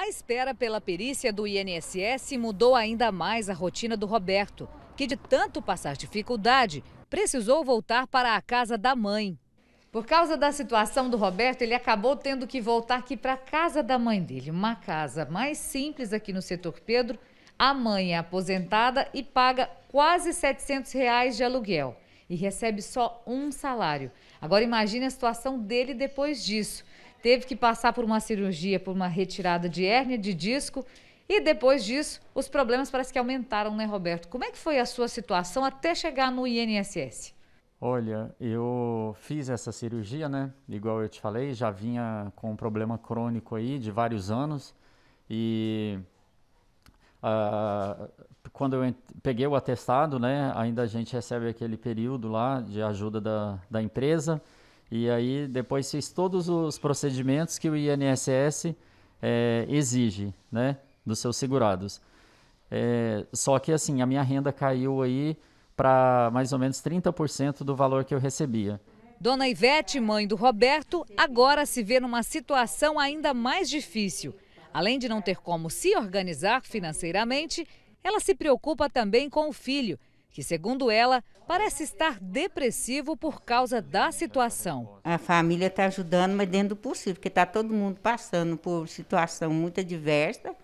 A espera pela perícia do INSS mudou ainda mais a rotina do Roberto, que de tanto passar dificuldade, precisou voltar para a casa da mãe. Por causa da situação do Roberto, ele acabou tendo que voltar aqui para a casa da mãe dele, uma casa mais simples aqui no setor Pedro. A mãe é aposentada e paga quase 700 reais de aluguel e recebe só um salário. Agora imagine a situação dele depois disso teve que passar por uma cirurgia, por uma retirada de hérnia de disco. E depois disso, os problemas parece que aumentaram, né, Roberto? Como é que foi a sua situação até chegar no INSS? Olha, eu fiz essa cirurgia, né? Igual eu te falei, já vinha com um problema crônico aí de vários anos. E ah, quando eu peguei o atestado, né? Ainda a gente recebe aquele período lá de ajuda da, da empresa. E aí depois fiz todos os procedimentos que o INSS é, exige, né, dos seus segurados. É, só que assim, a minha renda caiu aí para mais ou menos 30% do valor que eu recebia. Dona Ivete, mãe do Roberto, agora se vê numa situação ainda mais difícil. Além de não ter como se organizar financeiramente, ela se preocupa também com o filho, que, segundo ela, parece estar depressivo por causa da situação. A família está ajudando, mas dentro do possível, porque está todo mundo passando por situação muito adversa.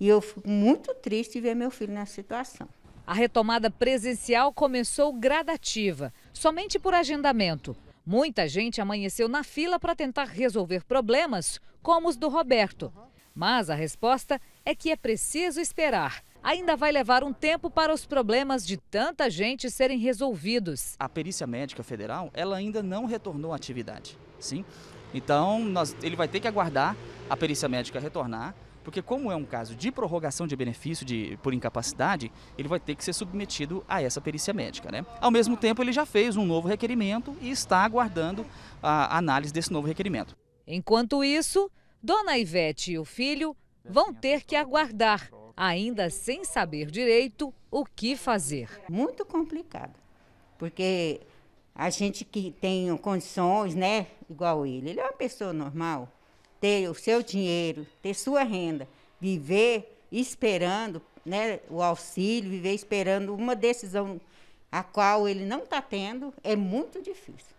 E eu fico muito triste de ver meu filho nessa situação. A retomada presencial começou gradativa, somente por agendamento. Muita gente amanheceu na fila para tentar resolver problemas, como os do Roberto. Mas a resposta é que é preciso esperar ainda vai levar um tempo para os problemas de tanta gente serem resolvidos. A perícia médica federal, ela ainda não retornou à atividade, sim? Então, nós, ele vai ter que aguardar a perícia médica retornar, porque como é um caso de prorrogação de benefício de, por incapacidade, ele vai ter que ser submetido a essa perícia médica. Né? Ao mesmo tempo, ele já fez um novo requerimento e está aguardando a análise desse novo requerimento. Enquanto isso, Dona Ivete e o filho vão ter que aguardar ainda sem saber direito o que fazer. Muito complicado, porque a gente que tem condições, né, igual ele, ele é uma pessoa normal, ter o seu dinheiro, ter sua renda, viver esperando né, o auxílio, viver esperando uma decisão a qual ele não está tendo, é muito difícil.